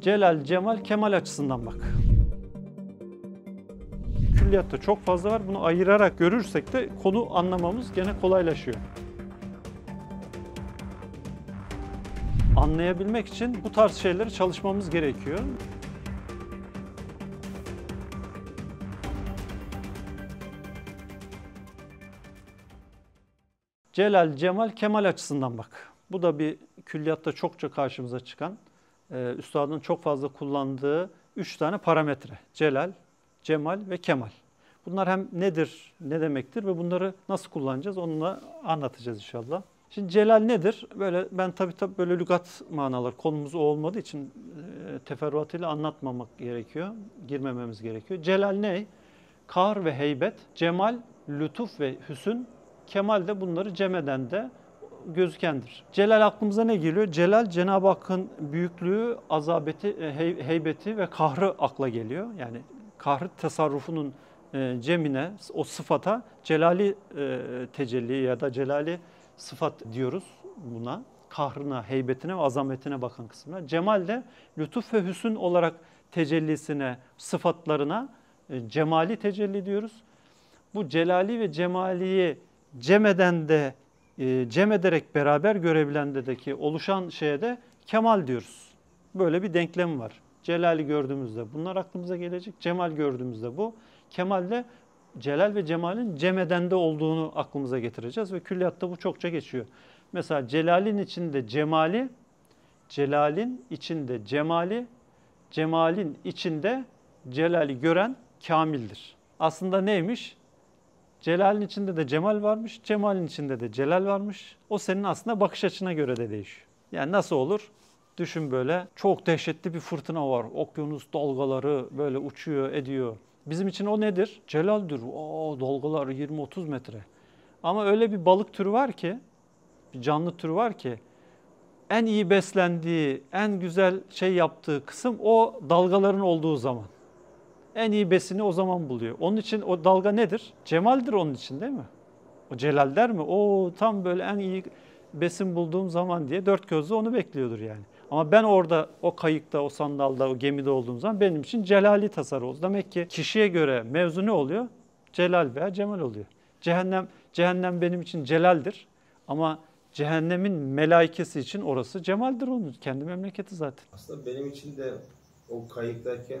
Celal, Cemal, Kemal açısından bak. Külliyatta çok fazla var. Bunu ayırarak görürsek de konu anlamamız gene kolaylaşıyor. Anlayabilmek için bu tarz şeyleri çalışmamız gerekiyor. Celal, Cemal, Kemal açısından bak. Bu da bir külliyatta çokça karşımıza çıkan e, üstadın çok fazla kullandığı üç tane parametre. Celal, cemal ve kemal. Bunlar hem nedir, ne demektir ve bunları nasıl kullanacağız onu da anlatacağız inşallah. Şimdi celal nedir? Böyle ben tabii tabii böyle lügat manalar konumuz o olmadığı için e, teferruatıyla anlatmamak gerekiyor. Girmememiz gerekiyor. Celal ne? Kar ve heybet, cemal, lütuf ve hüsün, kemal de bunları cemeden de gözükendir. Celal aklımıza ne geliyor? Celal Cenab-ı Hakk'ın büyüklüğü, azabeti, e, heybeti ve kahrı akla geliyor. Yani kahrı tasarrufunun e, cemine, o sıfata celali e, tecelli ya da celali sıfat diyoruz buna. Kahrına, heybetine ve azametine bakan kısımlar. Cemal de lütuf ve hüsün olarak tecellisine, sıfatlarına cemali tecelli diyoruz. Bu celali ve cemaliyi cemeden de e, cem ederek beraber görebilendedeki oluşan şeye de kemal diyoruz. Böyle bir denklem var. Celali gördüğümüzde bunlar aklımıza gelecek. Cemal gördüğümüzde bu. Kemal de Celal ve Cemal'in cem edende olduğunu aklımıza getireceğiz ve külliyatta bu çokça geçiyor. Mesela Celal'in içinde Cemali, Celal'in içinde Cemali, Cemal'in içinde Celal'i gören kamildir. Aslında neymiş? Celal'in içinde de Cemal varmış, Cemal'in içinde de Celal varmış. O senin aslında bakış açına göre de değişiyor. Yani nasıl olur? Düşün böyle çok dehşetli bir fırtına var. Okyanus dalgaları böyle uçuyor, ediyor. Bizim için o nedir? Celal'dür. O dalgalar 20-30 metre. Ama öyle bir balık türü var ki, bir canlı türü var ki en iyi beslendiği, en güzel şey yaptığı kısım o dalgaların olduğu zaman en iyi besini o zaman buluyor. Onun için o dalga nedir? Cemal'dir onun için değil mi? O Celal der mi? O tam böyle en iyi besin bulduğum zaman diye dört gözle onu bekliyordur yani. Ama ben orada o kayıkta, o sandalda, o gemide olduğum zaman benim için celali tasar oldu. Demek ki kişiye göre mevzu ne oluyor? Celal veya cemal oluyor. Cehennem, cehennem benim için celaldir ama cehennemin melaikesi için orası cemaldir onun. Kendi memleketi zaten. Aslında benim için de o kayıktayken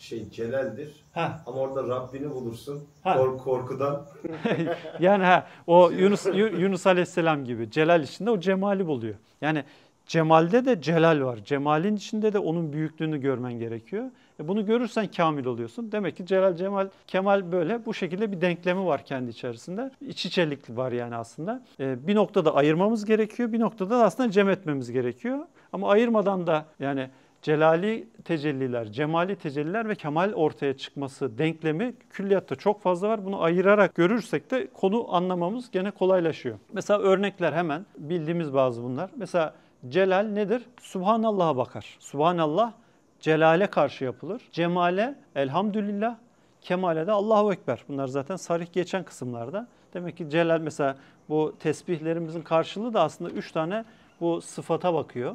şey celaldir. Ha. Ama orada Rabbini bulursun. Ha. Kork korkudan. yani ha o şey Yunus Yunus Aleyhisselam gibi celal içinde o cemali buluyor. Yani cemalde de celal var. Cemalin içinde de onun büyüklüğünü görmen gerekiyor. E bunu görürsen kamil oluyorsun. Demek ki celal cemal kemal böyle bu şekilde bir denklemi var kendi içerisinde. İç içelik var yani aslında. E, bir noktada ayırmamız gerekiyor. Bir noktada da aslında cem etmemiz gerekiyor. Ama ayırmadan da yani celali tecelliler, cemali tecelliler ve kemal ortaya çıkması denklemi külliyatta çok fazla var. Bunu ayırarak görürsek de konu anlamamız gene kolaylaşıyor. Mesela örnekler hemen bildiğimiz bazı bunlar. Mesela celal nedir? Subhanallah'a bakar. Subhanallah celale karşı yapılır. Cemale elhamdülillah, kemale de Allahu Ekber. Bunlar zaten sarih geçen kısımlarda. Demek ki celal mesela bu tesbihlerimizin karşılığı da aslında üç tane bu sıfata bakıyor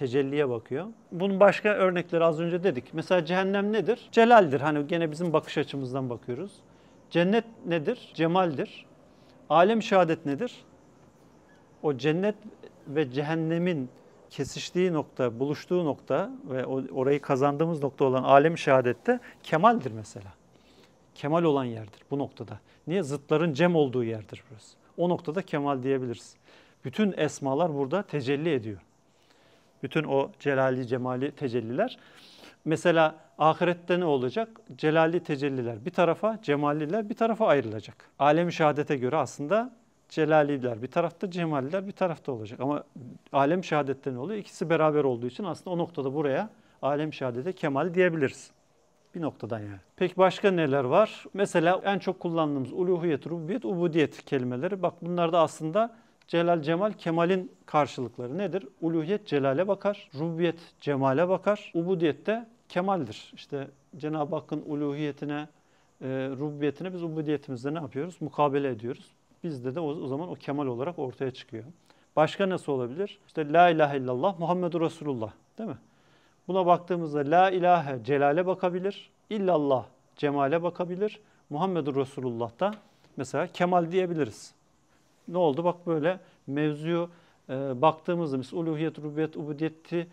tecelliye bakıyor. Bunun başka örnekleri az önce dedik. Mesela cehennem nedir? Celaldir. Hani gene bizim bakış açımızdan bakıyoruz. Cennet nedir? Cemaldir. Alem şehadet nedir? O cennet ve cehennemin kesiştiği nokta, buluştuğu nokta ve orayı kazandığımız nokta olan alem şehadette kemaldir mesela. Kemal olan yerdir bu noktada. Niye? Zıtların cem olduğu yerdir burası. O noktada kemal diyebiliriz. Bütün esmalar burada tecelli ediyor. Bütün o celali cemali tecelliler. Mesela ahirette ne olacak? Celali tecelliler bir tarafa, cemalliler bir tarafa ayrılacak. Alem-i şehadete göre aslında celaliler bir tarafta, cemalliler bir tarafta olacak. Ama alem-i şehadette ne oluyor? İkisi beraber olduğu için aslında o noktada buraya alem-i şehadete kemal diyebiliriz. Bir noktadan yani. Peki başka neler var? Mesela en çok kullandığımız uluhiyet, rububiyet, ubudiyet kelimeleri. Bak bunlar da aslında Celal Cemal Kemal'in karşılıkları nedir? Uluhiyet Celal'e bakar, Rubiyet Cemal'e bakar, ubudiyet de Kemal'dir. İşte Cenab-ı Hakk'ın uluhiyetine, e, rububiyetine biz ubudiyetimizde ne yapıyoruz? Mukabele ediyoruz. Bizde de o, o zaman o Kemal olarak ortaya çıkıyor. Başka nasıl olabilir? İşte La ilahe illallah Muhammedur Resulullah değil mi? Buna baktığımızda La ilahe Celal'e bakabilir, illallah Cemal'e bakabilir, Muhammedur Resulullah da mesela Kemal diyebiliriz ne oldu? Bak böyle mevzuyu e, baktığımızda biz uluhiyet, rububiyet, ubudiyeti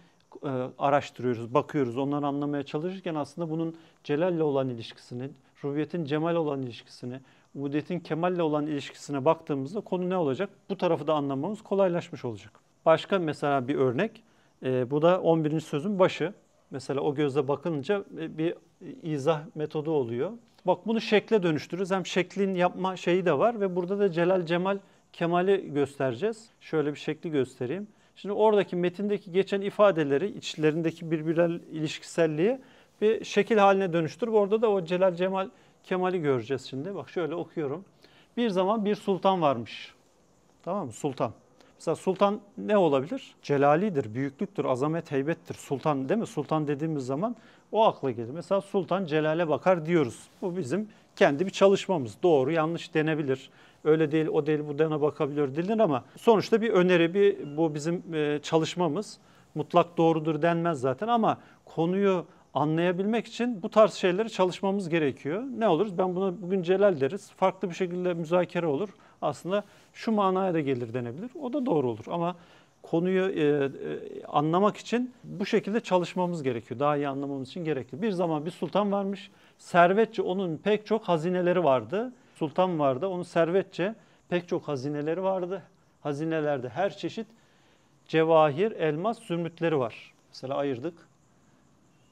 e, araştırıyoruz, bakıyoruz. Onları anlamaya çalışırken aslında bunun celalle olan ilişkisini, rubiyetin cemal olan ilişkisini, ubudiyetin kemalle olan ilişkisine baktığımızda konu ne olacak? Bu tarafı da anlamamız kolaylaşmış olacak. Başka mesela bir örnek, e, bu da 11. sözün başı. Mesela o gözle bakınca e, bir izah metodu oluyor. Bak bunu şekle dönüştürürüz. Hem şeklin yapma şeyi de var ve burada da Celal Cemal Kemal'i göstereceğiz. Şöyle bir şekli göstereyim. Şimdi oradaki metindeki geçen ifadeleri içlerindeki birbirel ilişkiselliği bir şekil haline dönüştürüp orada da o Celal Cemal Kemal'i göreceğiz şimdi. Bak şöyle okuyorum. Bir zaman bir sultan varmış. Tamam mı? Sultan. Mesela sultan ne olabilir? Celalidir, büyüklüktür, azamet, heybettir. Sultan değil mi? Sultan dediğimiz zaman o akla gelir. Mesela sultan celale bakar diyoruz. Bu bizim kendi bir çalışmamız. Doğru yanlış denebilir. Öyle değil o değil bu dene bakabilir dildin ama sonuçta bir öneri bir bu bizim çalışmamız. Mutlak doğrudur denmez zaten ama konuyu anlayabilmek için bu tarz şeyleri çalışmamız gerekiyor. Ne oluruz? Ben buna bugün celal deriz. Farklı bir şekilde müzakere olur. Aslında şu manaya da gelir denebilir. O da doğru olur ama konuyu e, e, anlamak için bu şekilde çalışmamız gerekiyor. Daha iyi anlamamız için gerekli. Bir zaman bir sultan varmış. Servetçe onun pek çok hazineleri vardı. Sultan vardı. Onun servetçe pek çok hazineleri vardı. Hazinelerde her çeşit cevahir, elmas, zümrütleri var. Mesela ayırdık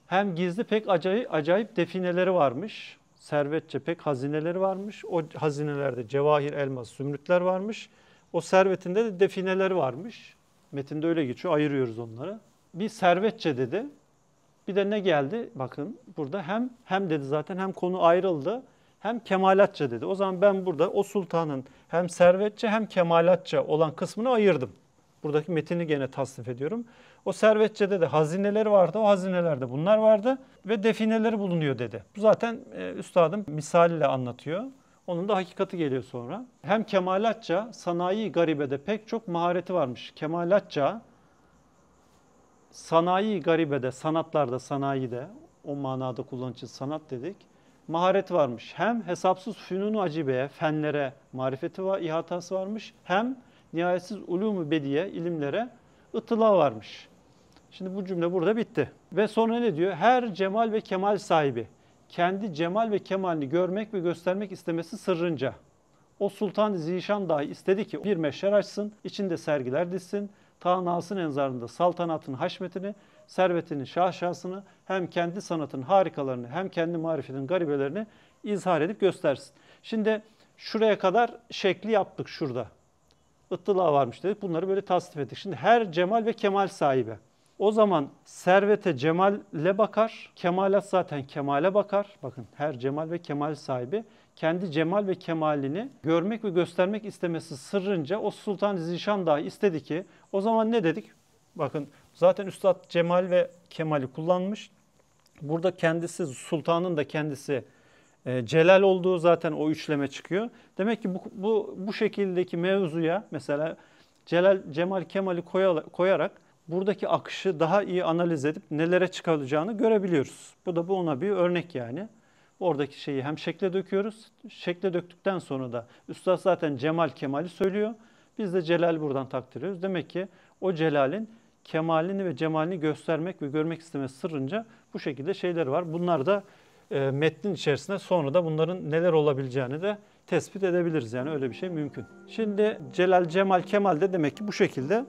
hem gizli pek acayip, acayip defineleri varmış. Servetçe pek hazineleri varmış. O hazinelerde cevahir, elmas, zümrütler varmış. O servetinde de defineleri varmış. Metinde öyle geçiyor. Ayırıyoruz onları. Bir servetçe dedi. Bir de ne geldi? Bakın burada hem hem dedi zaten hem konu ayrıldı. Hem kemalatça dedi. O zaman ben burada o sultanın hem servetçe hem kemalatça olan kısmını ayırdım. Buradaki metini gene tasnif ediyorum. O servetçede de hazineleri vardı. O hazinelerde bunlar vardı ve defineleri bulunuyor dedi. Bu zaten e, üstadım misaliyle anlatıyor. Onun da hakikati geliyor sonra. Hem kemalatça sanayi garibede pek çok mahareti varmış. Kemalatça sanayi garibede, sanatlarda, sanayide o manada kullanıcı sanat dedik. Maharet varmış. Hem hesapsız fünunu acibeye, fenlere marifeti var, ihatası varmış. Hem nihayetsiz ulumu bediye, ilimlere ıtıla varmış.'' Şimdi bu cümle burada bitti. Ve sonra ne diyor? Her cemal ve kemal sahibi kendi cemal ve kemalini görmek ve göstermek istemesi sırrınca. O Sultan Zişan dahi istedi ki bir meşher açsın, içinde sergiler dizsin, Tahnas'ın enzarında saltanatın haşmetini, servetinin şahşasını hem kendi sanatın harikalarını hem kendi marifetin garibelerini izhar edip göstersin. Şimdi şuraya kadar şekli yaptık şurada. Ittıla varmış dedik. Bunları böyle tasdif ettik. Şimdi her cemal ve kemal sahibi. O zaman servete cemale bakar, kemalat zaten kemale bakar. Bakın her cemal ve kemal sahibi kendi cemal ve kemalini görmek ve göstermek istemesi sırrınca o Sultan Zişan dahi istedi ki o zaman ne dedik? Bakın zaten Üstad cemal ve kemali kullanmış. Burada kendisi sultanın da kendisi e, celal olduğu zaten o üçleme çıkıyor. Demek ki bu, bu, bu şekildeki mevzuya mesela celal, cemal kemali koyarak buradaki akışı daha iyi analiz edip nelere çıkarılacağını görebiliyoruz. Bu da bu ona bir örnek yani. Oradaki şeyi hem şekle döküyoruz. Şekle döktükten sonra da üstad zaten Cemal Kemal'i söylüyor. Biz de Celal buradan takdir ediyoruz. Demek ki o Celal'in kemalini ve cemalini göstermek ve görmek istemesi sırrınca bu şekilde şeyler var. Bunlar da e, metnin içerisinde sonra da bunların neler olabileceğini de tespit edebiliriz. Yani öyle bir şey mümkün. Şimdi Celal, Cemal, Kemal de demek ki bu şekilde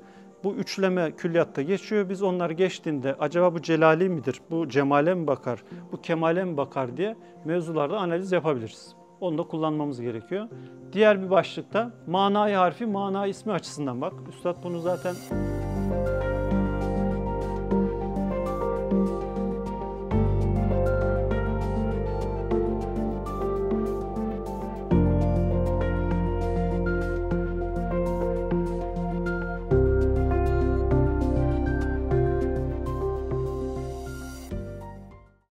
bu üçleme külliyatta geçiyor. Biz onlar geçtiğinde acaba bu celali midir, bu cemale mi bakar, bu kemale mi bakar diye mevzularda analiz yapabiliriz. Onu da kullanmamız gerekiyor. Diğer bir başlıkta manayı harfi, mana ismi açısından bak. Üstad bunu zaten